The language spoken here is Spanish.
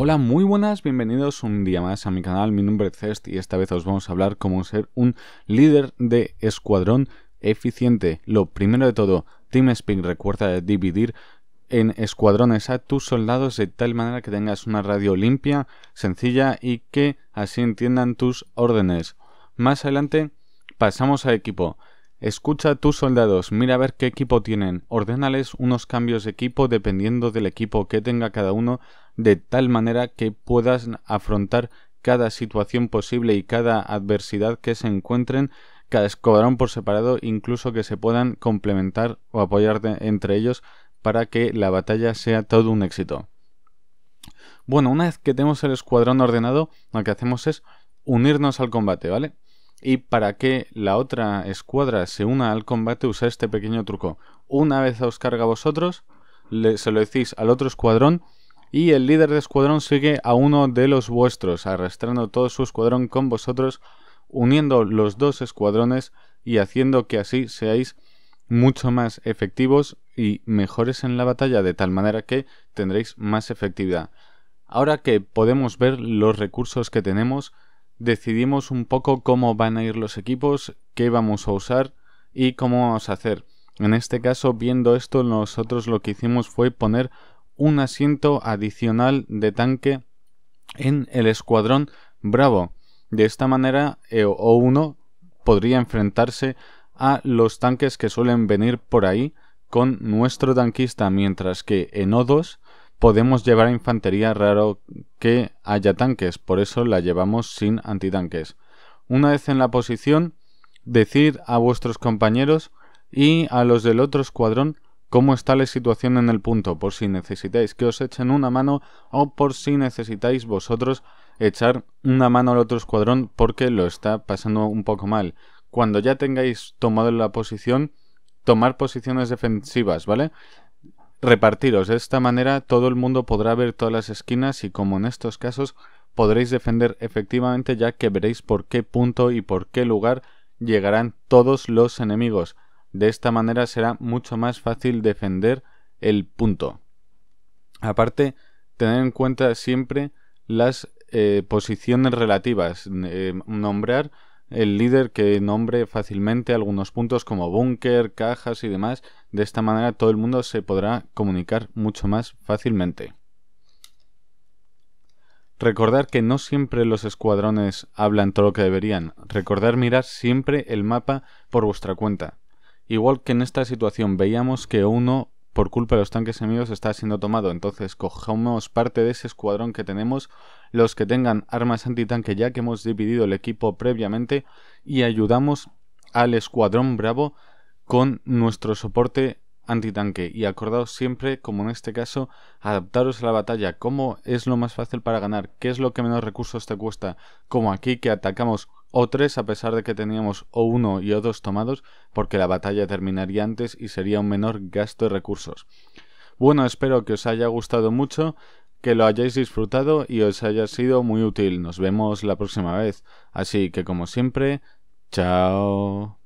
Hola, muy buenas, bienvenidos un día más a mi canal, mi nombre es Cest y esta vez os vamos a hablar cómo ser un líder de escuadrón eficiente. Lo primero de todo, TeamSpeak recuerda dividir en escuadrones a tus soldados de tal manera que tengas una radio limpia, sencilla y que así entiendan tus órdenes. Más adelante pasamos a equipo. Escucha a tus soldados, mira a ver qué equipo tienen, ordénales unos cambios de equipo dependiendo del equipo que tenga cada uno, de tal manera que puedas afrontar cada situación posible y cada adversidad que se encuentren, cada escuadrón por separado, incluso que se puedan complementar o apoyar entre ellos para que la batalla sea todo un éxito. Bueno, una vez que tenemos el escuadrón ordenado, lo que hacemos es unirnos al combate, ¿vale? Y para que la otra escuadra se una al combate, usa este pequeño truco. Una vez os carga a vosotros, se lo decís al otro escuadrón y el líder de escuadrón sigue a uno de los vuestros, arrastrando todo su escuadrón con vosotros, uniendo los dos escuadrones y haciendo que así seáis mucho más efectivos y mejores en la batalla, de tal manera que tendréis más efectividad. Ahora que podemos ver los recursos que tenemos, decidimos un poco cómo van a ir los equipos, qué vamos a usar y cómo vamos a hacer. En este caso, viendo esto, nosotros lo que hicimos fue poner un asiento adicional de tanque en el escuadrón Bravo. De esta manera, eh, O1 podría enfrentarse a los tanques que suelen venir por ahí con nuestro tanquista, mientras que en O2 podemos llevar infantería raro que haya tanques, por eso la llevamos sin antitanques. Una vez en la posición, decir a vuestros compañeros y a los del otro escuadrón cómo está la situación en el punto, por si necesitáis que os echen una mano o por si necesitáis vosotros echar una mano al otro escuadrón porque lo está pasando un poco mal. Cuando ya tengáis tomado la posición, tomar posiciones defensivas, ¿vale? Repartiros de esta manera todo el mundo podrá ver todas las esquinas y como en estos casos podréis defender efectivamente ya que veréis por qué punto y por qué lugar llegarán todos los enemigos. De esta manera será mucho más fácil defender el punto. Aparte, tener en cuenta siempre las eh, posiciones relativas. Eh, nombrar el líder que nombre fácilmente algunos puntos como búnker, cajas y demás. De esta manera todo el mundo se podrá comunicar mucho más fácilmente. Recordar que no siempre los escuadrones hablan todo lo que deberían. Recordar mirar siempre el mapa por vuestra cuenta. Igual que en esta situación veíamos que uno por culpa de los tanques enemigos está siendo tomado. Entonces cogemos parte de ese escuadrón que tenemos, los que tengan armas antitanque ya que hemos dividido el equipo previamente y ayudamos al escuadrón Bravo con nuestro soporte antitanque. Y acordaos siempre, como en este caso, adaptaros a la batalla, cómo es lo más fácil para ganar, qué es lo que menos recursos te cuesta, como aquí que atacamos o3 a pesar de que teníamos O1 y O2 tomados porque la batalla terminaría antes y sería un menor gasto de recursos. Bueno, espero que os haya gustado mucho, que lo hayáis disfrutado y os haya sido muy útil. Nos vemos la próxima vez. Así que como siempre, chao.